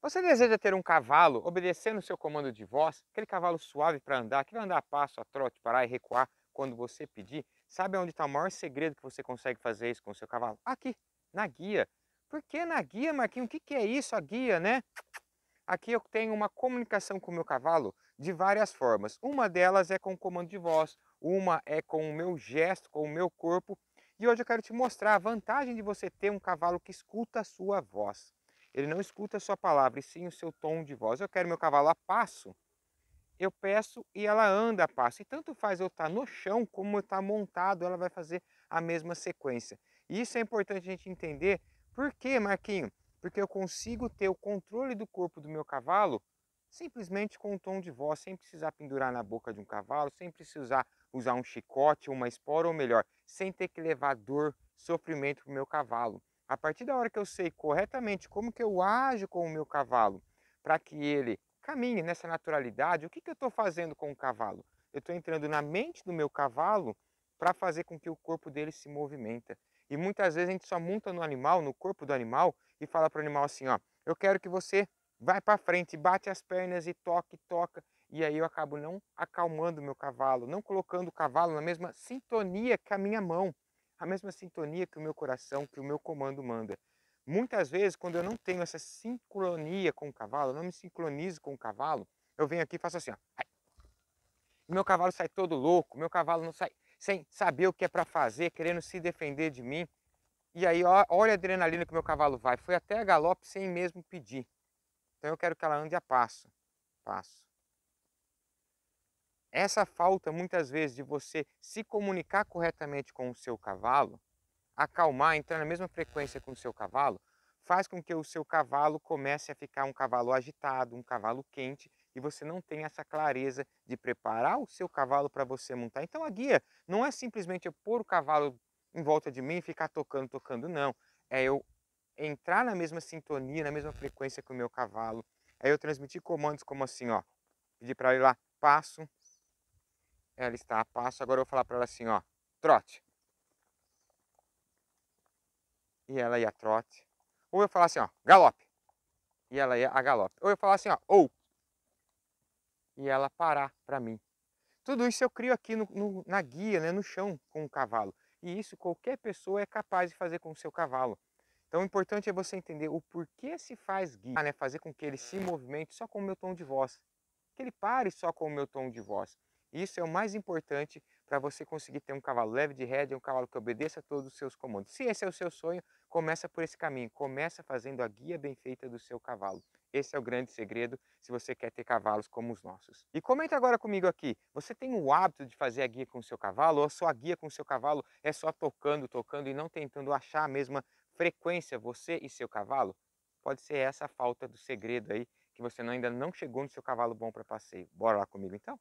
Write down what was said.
Você deseja ter um cavalo obedecendo o seu comando de voz, aquele cavalo suave para andar, que vai andar a passo, a trote, parar e recuar quando você pedir? Sabe onde está o maior segredo que você consegue fazer isso com o seu cavalo? Aqui, na guia. Por que na guia, Marquinhos? O que, que é isso, a guia, né? Aqui eu tenho uma comunicação com o meu cavalo de várias formas. Uma delas é com o comando de voz, uma é com o meu gesto, com o meu corpo. E hoje eu quero te mostrar a vantagem de você ter um cavalo que escuta a sua voz. Ele não escuta a sua palavra, e sim o seu tom de voz. Eu quero meu cavalo a passo, eu peço e ela anda a passo. E tanto faz eu estar tá no chão como eu estar tá montado, ela vai fazer a mesma sequência. E isso é importante a gente entender. Por quê, Marquinho? Porque eu consigo ter o controle do corpo do meu cavalo simplesmente com o tom de voz, sem precisar pendurar na boca de um cavalo, sem precisar usar um chicote, uma espora, ou melhor, sem ter que levar dor, sofrimento para o meu cavalo. A partir da hora que eu sei corretamente como que eu ajo com o meu cavalo para que ele caminhe nessa naturalidade, o que, que eu estou fazendo com o cavalo? Eu estou entrando na mente do meu cavalo para fazer com que o corpo dele se movimenta. E muitas vezes a gente só monta no animal, no corpo do animal, e fala para o animal assim, ó, eu quero que você vá para frente, bate as pernas e toque, toca. E aí eu acabo não acalmando o meu cavalo, não colocando o cavalo na mesma sintonia que a minha mão a mesma sintonia que o meu coração, que o meu comando manda. Muitas vezes, quando eu não tenho essa sincronia com o cavalo, eu não me sincronizo com o cavalo, eu venho aqui e faço assim, ó. E meu cavalo sai todo louco, meu cavalo não sai sem saber o que é para fazer, querendo se defender de mim. E aí, ó, olha a adrenalina que meu cavalo vai. Foi até a galope sem mesmo pedir. Então eu quero que ela ande a passo. Passo, essa falta muitas vezes de você se comunicar corretamente com o seu cavalo, acalmar, entrar na mesma frequência com o seu cavalo, faz com que o seu cavalo comece a ficar um cavalo agitado, um cavalo quente, e você não tem essa clareza de preparar o seu cavalo para você montar. Então a guia não é simplesmente eu pôr o cavalo em volta de mim e ficar tocando, tocando, não. É eu entrar na mesma sintonia, na mesma frequência com o meu cavalo. É eu transmitir comandos como assim, ó, pedir para ele lá, passo, é, ela está a passo. Agora eu vou falar para ela assim, ó. Trote. E ela ia trote. Ou eu falar assim, ó. Galope. E ela ia a galope. Ou eu falar assim, ó. Ou. E ela parar para mim. Tudo isso eu crio aqui no, no, na guia, né, no chão com o cavalo. E isso qualquer pessoa é capaz de fazer com o seu cavalo. Então o importante é você entender o porquê se faz guia, né? fazer com que ele se movimente só com o meu tom de voz. Que ele pare só com o meu tom de voz. Isso é o mais importante para você conseguir ter um cavalo leve de rédea, um cavalo que obedeça a todos os seus comandos. Se esse é o seu sonho, começa por esse caminho, começa fazendo a guia bem feita do seu cavalo. Esse é o grande segredo se você quer ter cavalos como os nossos. E comenta agora comigo aqui, você tem o hábito de fazer a guia com o seu cavalo ou a sua guia com o seu cavalo é só tocando, tocando e não tentando achar a mesma frequência você e seu cavalo? Pode ser essa a falta do segredo aí que você ainda não chegou no seu cavalo bom para passeio. Bora lá comigo então?